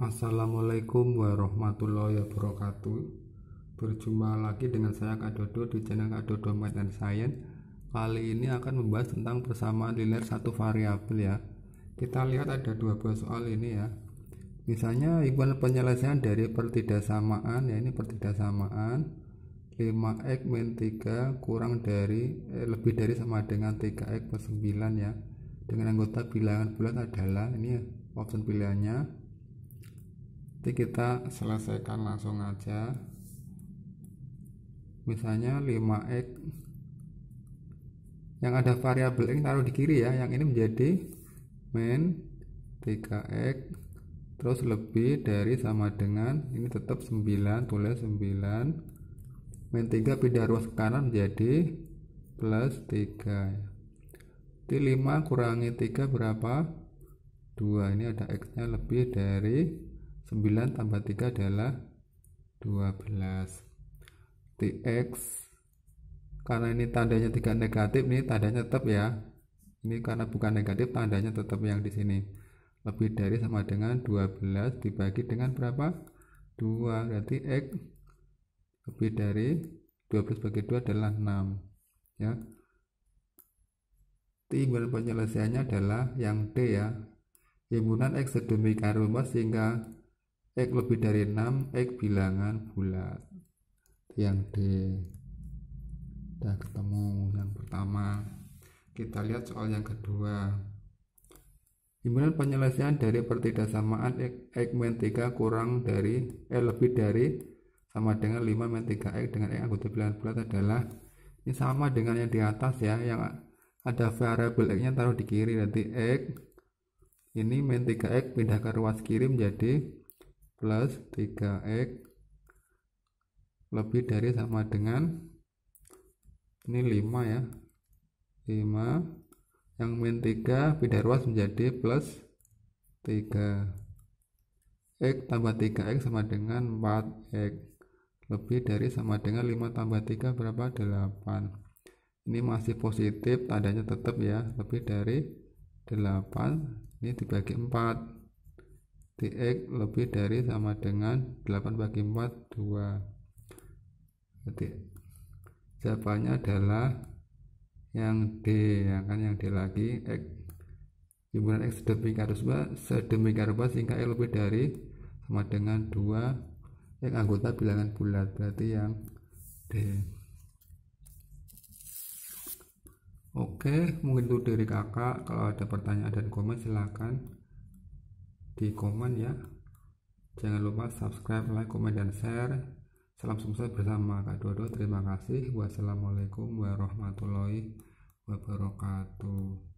Assalamualaikum warahmatullahi wabarakatuh Berjumpa lagi dengan saya Kak Dodo di channel Kak Dodo Math and Science Kali ini akan membahas tentang persamaan linear satu variabel ya Kita lihat ada dua buah soal ini ya Misalnya himpunan penyelesaian dari pertidaksamaan ya ini pertidaksamaan 5x min 3 kurang dari eh, lebih dari sama dengan 3x plus 9 ya dengan anggota bilangan bulat adalah ini ya, option pilihannya nanti kita selesaikan langsung aja misalnya 5x yang ada variabel x taruh di kiri ya yang ini menjadi min 3x terus lebih dari sama dengan ini tetap 9 tulis 9 min 3 pindah ruas ke kanan menjadi plus 3 jadi 5 kurangi 3 berapa 2 ini ada x nya lebih dari 9 tambah 3 adalah 12 TX karena ini tandanya tiga negatif ini tandanya tetap ya ini karena bukan negatif tandanya tetap yang di sini lebih dari sama dengan 12 dibagi dengan berapa 2 berarti X lebih dari 12 bagi 2 adalah 6 ya timbulan penyelesaiannya adalah yang D ya himpunan X sedemikian rupa sehingga X lebih dari 6 X bilangan bulat yang D sudah ketemu yang pertama kita lihat soal yang kedua himpunan penyelesaian dari pertidaksamaan X, X min 3 kurang dari eh lebih dari sama dengan 5 min 3 X dengan X anggota bilangan bulat adalah ini sama dengan yang di atas ya yang ada variabel X nya taruh di kiri nanti X ini min 3X pindah ke ruas kiri menjadi plus 3x lebih dari sama dengan ini 5 ya 5 yang min 3 pindah ruas menjadi plus 3 x tambah 3x sama dengan 4x lebih dari sama dengan 5 tambah 3 berapa 8 ini masih positif tandanya tetap ya lebih dari 8 ini dibagi 4 dx lebih dari sama dengan 8 bagi 4 2 jadi jawabannya adalah yang D ya kan yang D lagi X jumlah X sedemikian rupa sedemikian rupa sehingga X lebih dari sama dengan 2 X anggota bilangan bulat berarti yang D Oke mungkin itu dari kakak kalau ada pertanyaan dan komen silahkan di komen ya jangan lupa subscribe like komen dan share salam sukses bersama kak Dodo terima kasih wassalamualaikum warahmatullahi wabarakatuh